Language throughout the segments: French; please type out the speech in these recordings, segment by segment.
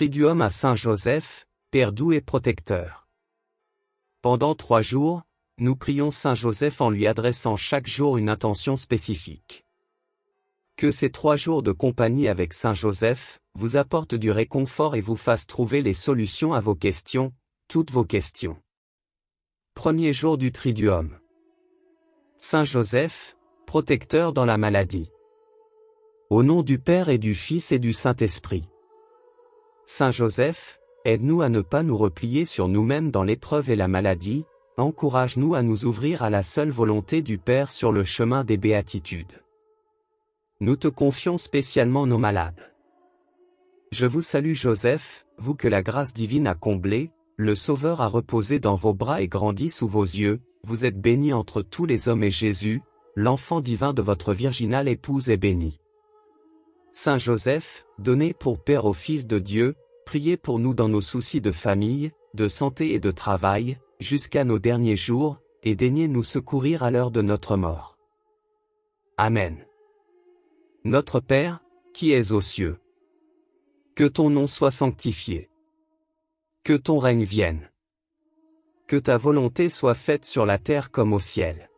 Triduum à Saint-Joseph, Père doux et protecteur. Pendant trois jours, nous prions Saint-Joseph en lui adressant chaque jour une intention spécifique. Que ces trois jours de compagnie avec Saint-Joseph vous apportent du réconfort et vous fassent trouver les solutions à vos questions, toutes vos questions. Premier jour du Triduum. Saint Joseph, protecteur dans la maladie. Au nom du Père et du Fils et du Saint-Esprit. Saint Joseph, aide-nous à ne pas nous replier sur nous-mêmes dans l'épreuve et la maladie, encourage-nous à nous ouvrir à la seule volonté du Père sur le chemin des béatitudes. Nous te confions spécialement nos malades. Je vous salue Joseph, vous que la grâce divine a comblé, le Sauveur a reposé dans vos bras et grandi sous vos yeux, vous êtes béni entre tous les hommes et Jésus, l'enfant divin de votre virginale épouse est béni. Saint Joseph, donné pour Père au Fils de Dieu, priez pour nous dans nos soucis de famille, de santé et de travail, jusqu'à nos derniers jours, et daignez nous secourir à l'heure de notre mort. Amen. Notre Père, qui es aux cieux, que ton nom soit sanctifié. Que ton règne vienne. Que ta volonté soit faite sur la terre comme au ciel.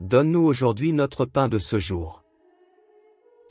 Donne-nous aujourd'hui notre pain de ce jour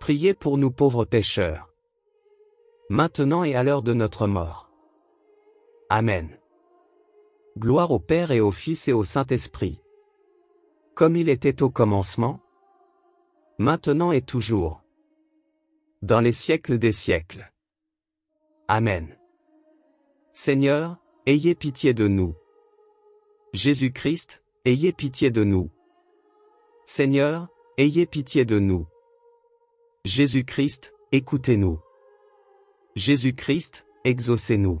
Priez pour nous pauvres pécheurs. Maintenant et à l'heure de notre mort. Amen. Gloire au Père et au Fils et au Saint-Esprit. Comme il était au commencement, maintenant et toujours. Dans les siècles des siècles. Amen. Seigneur, ayez pitié de nous. Jésus-Christ, ayez pitié de nous. Seigneur, ayez pitié de nous. Jésus-Christ, écoutez-nous. Jésus-Christ, exaucez-nous.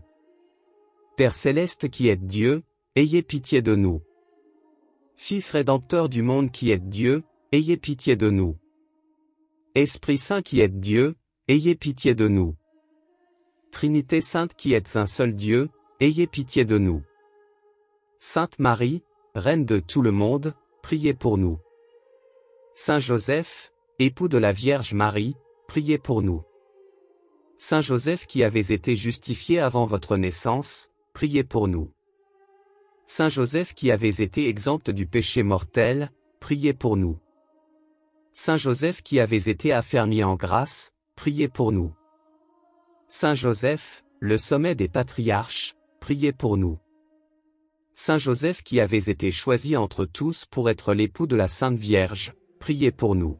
Père céleste qui êtes Dieu, ayez pitié de nous. Fils rédempteur du monde qui êtes Dieu, ayez pitié de nous. Esprit Saint qui êtes Dieu, ayez pitié de nous. Trinité Sainte qui êtes un seul Dieu, ayez pitié de nous. Sainte Marie, Reine de tout le monde, priez pour nous. Saint Joseph, époux de la Vierge Marie, priez pour nous. Saint Joseph qui avait été justifié avant votre naissance, priez pour nous. Saint Joseph qui avait été exempt du péché mortel, priez pour nous. Saint Joseph qui avait été affermi en grâce, priez pour nous. Saint Joseph, le sommet des patriarches, priez pour nous. Saint Joseph qui avait été choisi entre tous pour être l'époux de la Sainte Vierge, priez pour nous.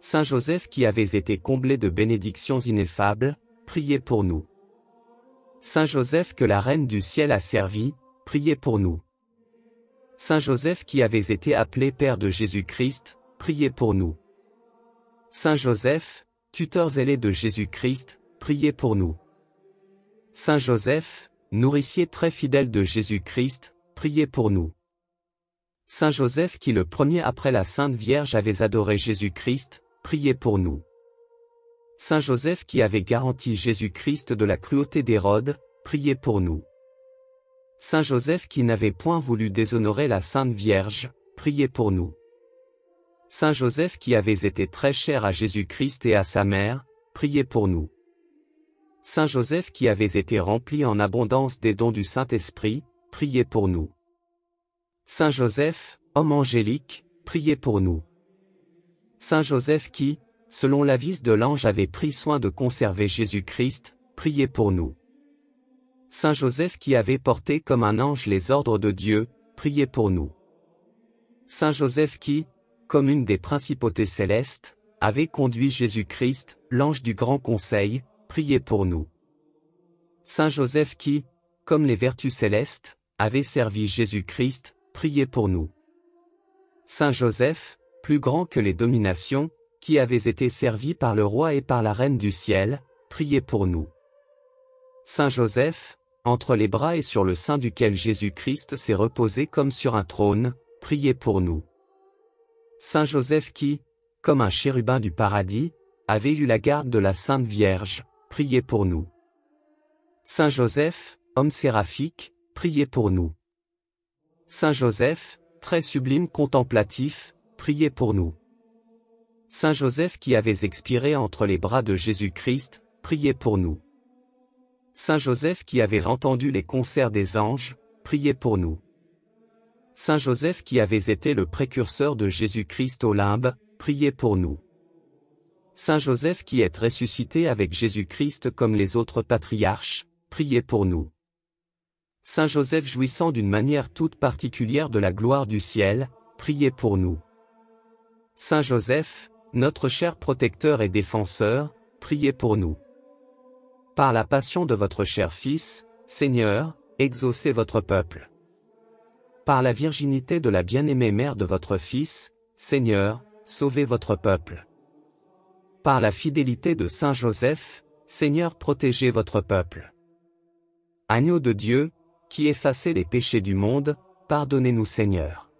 Saint Joseph qui avait été comblé de bénédictions ineffables, priez pour nous. Saint Joseph que la Reine du ciel a servi, priez pour nous. Saint Joseph qui avait été appelé Père de Jésus-Christ, priez pour nous. Saint Joseph, tuteur zélé de Jésus-Christ, priez pour nous. Saint Joseph, nourricier très fidèle de Jésus-Christ, priez pour nous. Saint Joseph qui le premier après la Sainte Vierge avait adoré Jésus-Christ, Priez pour nous. Saint Joseph qui avait garanti Jésus-Christ de la cruauté d'Hérode, priez pour nous. Saint Joseph qui n'avait point voulu déshonorer la Sainte Vierge, priez pour nous. Saint Joseph qui avait été très cher à Jésus-Christ et à sa mère, priez pour nous. Saint Joseph qui avait été rempli en abondance des dons du Saint-Esprit, priez pour nous. Saint Joseph, homme angélique, priez pour nous. Saint Joseph qui, selon l'avis de l'ange, avait pris soin de conserver Jésus-Christ, priez pour nous. Saint Joseph qui avait porté comme un ange les ordres de Dieu, priez pour nous. Saint Joseph qui, comme une des principautés célestes, avait conduit Jésus-Christ, l'ange du grand conseil, priez pour nous. Saint Joseph qui, comme les vertus célestes, avait servi Jésus-Christ, priez pour nous. Saint Joseph, plus grand que les dominations, qui avaient été servis par le roi et par la reine du ciel, priez pour nous. Saint Joseph, entre les bras et sur le sein duquel Jésus-Christ s'est reposé comme sur un trône, priez pour nous. Saint Joseph qui, comme un chérubin du paradis, avait eu la garde de la Sainte Vierge, priez pour nous. Saint Joseph, homme séraphique, priez pour nous. Saint Joseph, très sublime contemplatif, priez pour nous. Saint Joseph qui avait expiré entre les bras de Jésus-Christ, priez pour nous. Saint Joseph qui avait entendu les concerts des anges, priez pour nous. Saint Joseph qui avait été le précurseur de Jésus-Christ au limbe, priez pour nous. Saint Joseph qui est ressuscité avec Jésus-Christ comme les autres patriarches, priez pour nous. Saint Joseph jouissant d'une manière toute particulière de la gloire du ciel, priez pour nous. Saint Joseph, notre cher protecteur et défenseur, priez pour nous. Par la passion de votre cher Fils, Seigneur, exaucez votre peuple. Par la virginité de la bien-aimée mère de votre Fils, Seigneur, sauvez votre peuple. Par la fidélité de Saint Joseph, Seigneur protégez votre peuple. Agneau de Dieu, qui effacez les péchés du monde, pardonnez-nous Seigneur.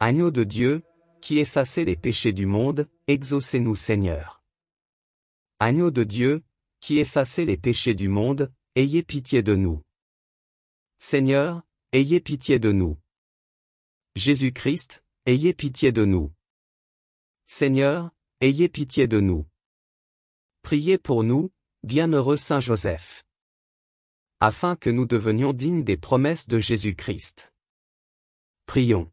Agneau de Dieu, qui effacez les péchés du monde, exaucez-nous Seigneur. Agneau de Dieu, qui effacez les péchés du monde, ayez pitié de nous. Seigneur, ayez pitié de nous. Jésus-Christ, ayez pitié de nous. Seigneur, ayez pitié de nous. Priez pour nous, bienheureux Saint Joseph. Afin que nous devenions dignes des promesses de Jésus-Christ. Prions.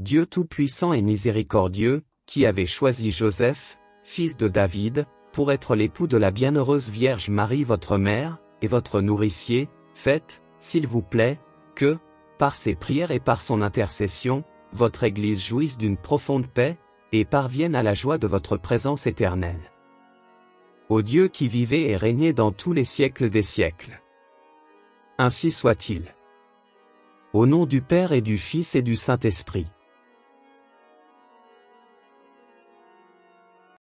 Dieu Tout-Puissant et Miséricordieux, qui avait choisi Joseph, fils de David, pour être l'époux de la bienheureuse Vierge Marie votre mère, et votre nourricier, faites, s'il vous plaît, que, par ses prières et par son intercession, votre Église jouisse d'une profonde paix, et parvienne à la joie de votre présence éternelle. Ô Dieu qui vivait et régnait dans tous les siècles des siècles. Ainsi soit-il. Au nom du Père et du Fils et du Saint-Esprit.